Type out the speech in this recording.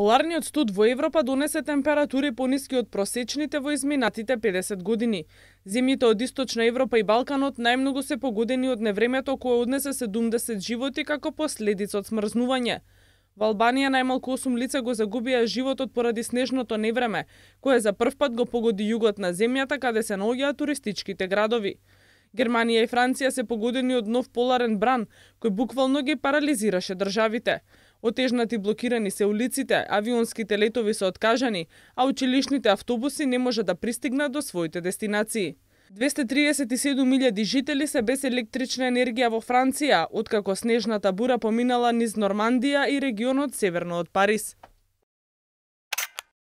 Поларниот студ во Европа донесе температури пониски од просечните во изминатите 50 години. Земјите од Источна Европа и Балканот најмногу се погодени од невремето кое однесе 70 животи како последица од смрзнување. Во Албанија најмалку 8 лица го загубија животот поради снежното невреме, кое за прв пат го погоди југот на земјата каде се наоѓаат туристичките градови. Германија и Франција се погодени од нов поларен бран, кој буквално ги парализираше државите. Отежнати блокирани се улиците, авионските летови се откажани, а училишните автобуси не можат да пристигнат до своите дестинации. 237 милијади жители се без електрична енергија во Франција, откако снежната бура поминала низ Нормандија и регионот северно од Париз.